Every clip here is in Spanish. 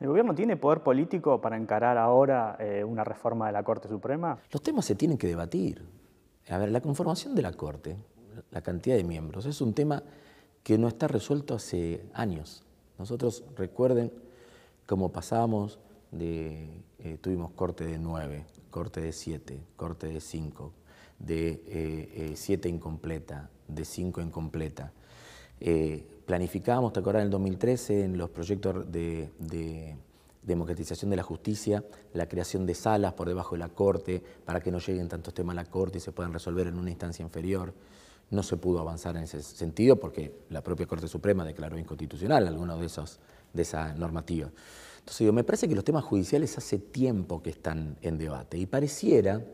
¿El gobierno tiene poder político para encarar ahora eh, una reforma de la Corte Suprema? Los temas se tienen que debatir. A ver, la conformación de la Corte, la cantidad de miembros, es un tema que no está resuelto hace años. Nosotros recuerden cómo pasábamos de, eh, tuvimos corte de 9, corte de 7, corte de 5, de 7 eh, incompleta, de 5 incompleta planificábamos, te acordás, en el 2013, en los proyectos de, democratización de la justicia, la creación de salas por debajo de la corte para que no lleguen tantos temas a la corte y se puedan resolver en una instancia inferior. No se pudo avanzar en ese sentido porque la propia Corte Suprema declaró inconstitucional algunos de esos de esa normativa. Entonces me parece que los temas judiciales hace tiempo que están en debate y pareciera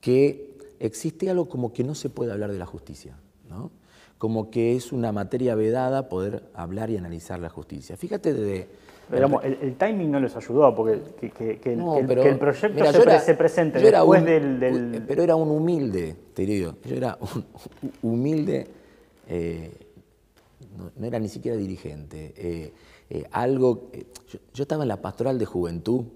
que existe algo como que no se puede hablar de la justicia, ¿no? como que es una materia vedada poder hablar y analizar la justicia. Fíjate de... Pero el, timing no les ayudó, porque el, proyecto se, presente después del, Pero era un humilde, te digo, yo era un humilde, eh, no, era ni siquiera dirigente. Eh, eh, algo, yo estaba en la pastoral de juventud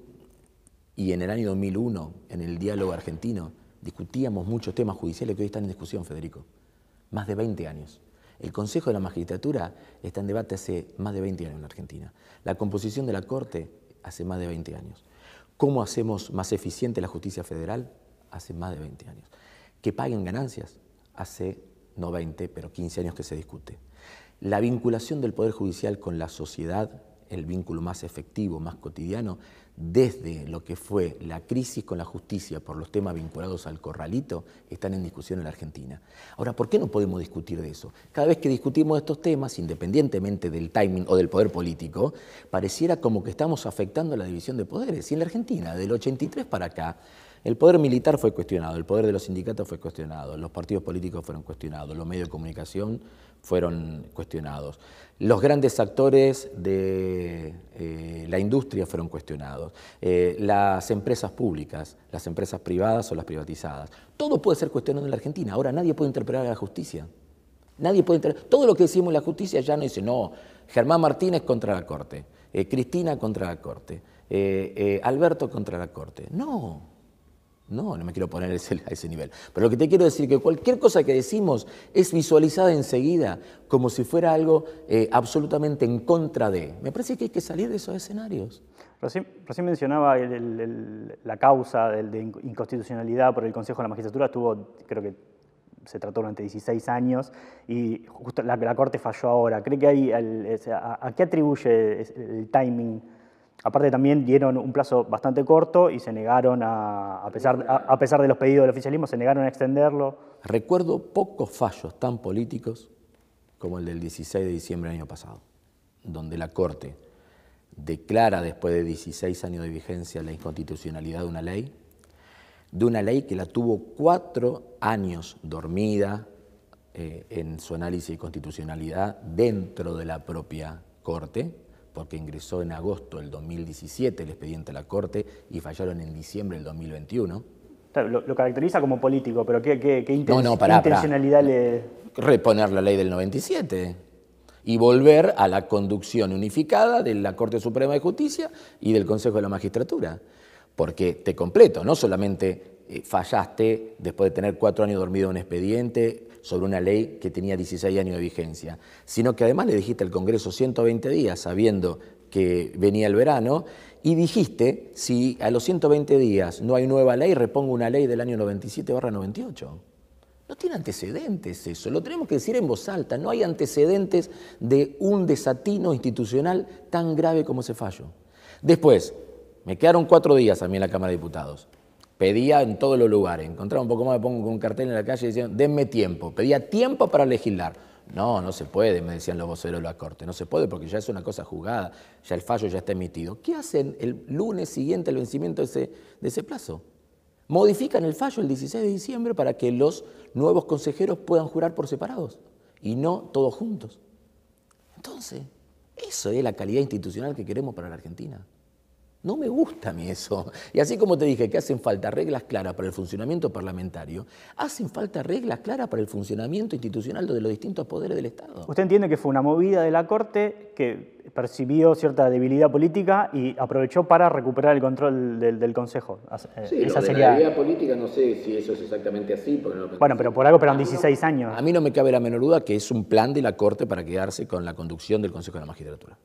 y en el año 2001, en el diálogo argentino, discutíamos muchos temas judiciales que hoy están en discusión, Federico más de 20 años. El Consejo de la Magistratura está en debate hace más de 20 años en Argentina. La composición de la Corte hace más de 20 años. ¿Cómo hacemos más eficiente la justicia federal? Hace más de 20 años. Que paguen ganancias hace no 20, pero 15 años que se discute. La vinculación del Poder Judicial con la sociedad el vínculo más efectivo, más cotidiano, desde lo que fue la crisis con la justicia por los temas vinculados al corralito, están en discusión en la Argentina. Ahora, ¿por qué no podemos discutir de eso? Cada vez que discutimos estos temas, independientemente del timing o del poder político, pareciera como que estamos afectando la división de poderes. Y en la Argentina, del 83 para acá, el poder militar fue cuestionado, el poder de los sindicatos fue cuestionado, los partidos políticos fueron cuestionados, los medios de comunicación fueron cuestionados, los grandes actores de eh, la industria fueron cuestionados, eh, las empresas públicas, las empresas privadas o las privatizadas. Todo puede ser cuestionado en la Argentina. Ahora nadie puede interpretar a la justicia. Nadie puede Todo lo que decimos en la justicia ya no dice, no, Germán Martínez contra la Corte, eh, Cristina contra la Corte, Alberto contra la Corte. No. No, no me quiero poner a ese nivel. Pero lo que te quiero decir es que cualquier cosa que decimos es visualizada enseguida como si fuera algo eh, absolutamente en contra de. Me parece que hay que salir de esos escenarios. Recién, mencionaba la causa de, inconstitucionalidad por el Consejo de la Magistratura. Estuvo, creo que se trató durante 16 años y justo la, la Corte falló ahora. ¿Cree que ¿A qué atribuye el timing? Aparte también dieron un plazo bastante corto y se negaron a, a pesar, de los pedidos del oficialismo, se negaron a extenderlo. Recuerdo pocos fallos tan políticos como el del 16 de diciembre del año pasado, donde la Corte declara después de 16 años de vigencia la inconstitucionalidad de una ley, de una ley que la tuvo cuatro años dormida eh, en su análisis de constitucionalidad dentro de la propia Corte, porque ingresó en agosto del 2017 el expediente a la Corte y fallaron en diciembre del 2021. lo, lo, caracteriza como político, pero ¿qué, qué, intencionalidad le...? Reponer la ley del 97 y volver a la conducción unificada de la Corte Suprema de Justicia y del Consejo de la Magistratura. Porque te completo, no solamente eh, fallaste después de tener cuatro años dormido en un expediente, sobre una ley que tenía 16 años de vigencia, sino que además le dijiste al Congreso 120 días, sabiendo que venía el verano, y dijiste, si a los 120 días no hay nueva ley, repongo una ley del año 97 98. No tiene antecedentes eso, lo tenemos que decir en voz alta, no hay antecedentes de un desatino institucional tan grave como ese fallo. Después, me quedaron cuatro días a mí en la Cámara de Diputados. Pedía en todos los lugares. Encontraba un poco más, me pongo con un cartel en la calle y decían, denme tiempo. Pedía tiempo para legislar. No, no se puede, me decían los voceros de la Corte. No se puede porque ya es una cosa jugada, ya el fallo ya está emitido. ¿Qué hacen el lunes siguiente al vencimiento de ese, de ese plazo? Modifican el fallo el 16 de diciembre para que los nuevos consejeros puedan jurar por separados y no todos juntos. Entonces, eso es la calidad institucional que queremos para la Argentina. No me gusta a mí eso. Y así como te dije que hacen falta reglas claras para el funcionamiento parlamentario, hacen falta reglas claras para el funcionamiento institucional de los distintos poderes del Estado. ¿Usted entiende que fue una movida de la Corte que percibió cierta debilidad política y aprovechó para recuperar el control del, Consejo? Eh, sí, Esa la debilidad política no sé si eso es exactamente así. Porque bueno, pero por algo pero 16 años. A mí no me cabe la menor duda que es un plan de la Corte para quedarse con la conducción del Consejo de la Magistratura.